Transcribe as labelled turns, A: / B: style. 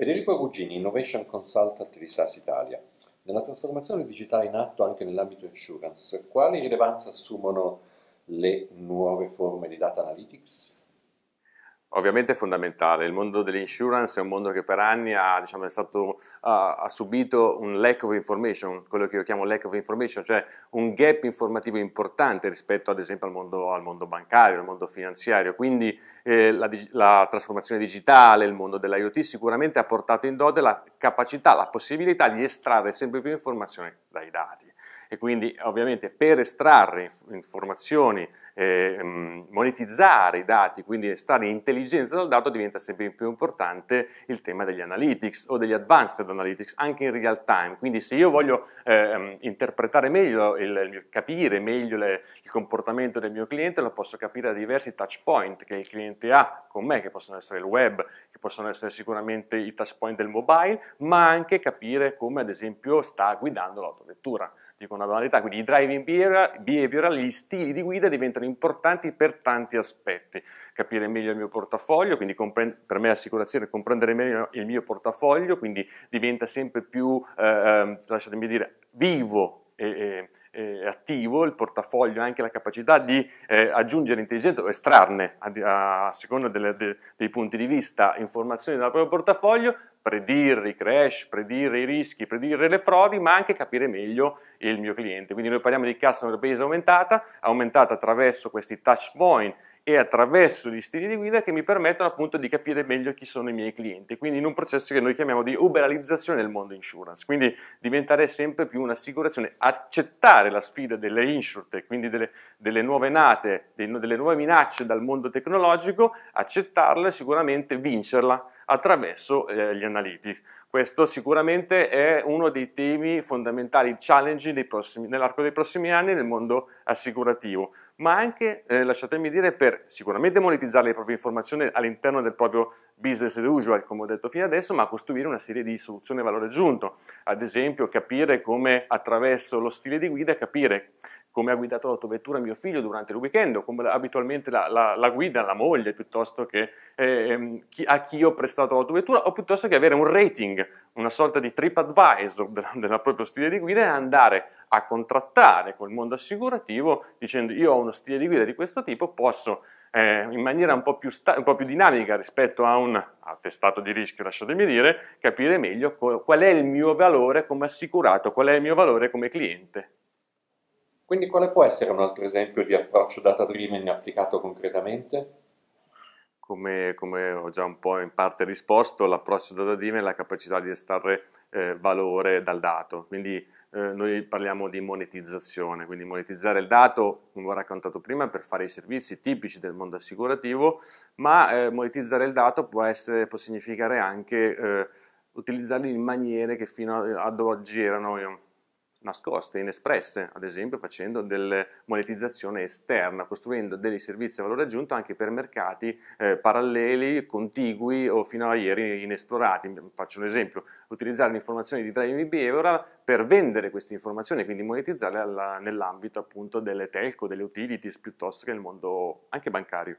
A: Federico Agugini, Innovation Consultant di SAS Italia. Nella trasformazione digitale in atto anche nell'ambito insurance, quali rilevanza assumono le nuove forme di data analytics? Ovviamente è fondamentale, il mondo dell'insurance è un mondo che per anni ha, diciamo, stato, uh, ha, subito un lack of information, quello che io chiamo lack of information, cioè un gap informativo importante rispetto ad esempio al mondo, al mondo bancario, al mondo finanziario, quindi eh, la, la, trasformazione digitale, il mondo dell'IoT sicuramente ha portato in dote la capacità, la possibilità di estrarre sempre più informazioni dai dati e quindi ovviamente per estrarre informazioni, eh, mm, monetizzare i dati, quindi estrarre intelligenza dal dato diventa sempre più importante il tema degli analytics o degli advanced analytics anche in real time, quindi se io voglio eh, mm, interpretare meglio, il, capire meglio le, il comportamento del mio cliente lo posso capire da diversi touch point che il cliente ha con me, che possono essere il web, che possono essere sicuramente i touch point del mobile, ma anche capire come ad esempio sta guidando l'autovettura dico una banalità, quindi i driving behavioral, gli stili di guida diventano importanti per tanti aspetti, capire meglio il mio portafoglio, quindi per me assicurazione comprendere meglio il mio portafoglio, quindi diventa sempre più, eh, ehm, lasciatemi dire, vivo attivo, il portafoglio anche la capacità di eh, aggiungere intelligenza o estrarne a, a seconda delle, de, dei punti di vista informazioni dal proprio portafoglio, predire i crash, predire i rischi, predire le frodi, ma anche capire meglio il mio cliente. Quindi noi parliamo di customer base aumentata, aumentata attraverso questi touch point e attraverso gli stili di guida che mi permettono appunto di capire meglio chi sono i miei clienti, quindi in un processo che noi chiamiamo di uberalizzazione del mondo insurance, quindi diventare sempre più un'assicurazione, accettare la sfida delle insurtech, quindi delle, delle nuove nate, delle nuove minacce dal mondo tecnologico, accettarla e sicuramente vincerla attraverso eh, gli analytics. Questo sicuramente è uno dei temi fondamentali, challenge nell'arco dei prossimi anni nel mondo assicurativo ma anche, eh, lasciatemi dire, per sicuramente monetizzare le proprie informazioni all'interno del proprio business as usual, come ho detto fino adesso, ma costruire una serie di soluzioni a valore aggiunto, ad esempio capire come attraverso lo stile di guida, capire come ha guidato l'autovettura mio figlio durante il weekend, come abitualmente la, la, la guida la moglie, piuttosto che eh, chi, a chi ho prestato l'autovettura, o piuttosto che avere un rating, una sorta di trip advisor del proprio stile di guida e andare a contrattare col mondo assicurativo dicendo io ho uno stile di guida di questo tipo, posso eh, in maniera un po, un po, più dinamica rispetto a un attestato di rischio, lasciatemi dire, capire meglio qual è il mio valore come assicurato, qual è il mio valore come cliente. Quindi quale può essere un altro esempio di approccio data driven applicato concretamente? come, come, ho già un po' in parte risposto, l'approccio da Dadim è la capacità di estrarre eh, valore dal dato, quindi eh, noi parliamo di monetizzazione, quindi monetizzare il dato, come ho raccontato prima, per fare i servizi tipici del mondo assicurativo, ma eh, monetizzare il dato può, essere, può significare anche eh, utilizzarlo in maniere che fino ad oggi erano nascoste, inespresse, ad esempio facendo della monetizzazione esterna, costruendo dei servizi a valore aggiunto anche per mercati eh, paralleli, contigui o fino a ieri inesplorati. Faccio un esempio, utilizzare le informazioni di driving behavioral per vendere queste informazioni, quindi monetizzarle nell'ambito appunto delle telco, delle utilities piuttosto che nel mondo anche bancario.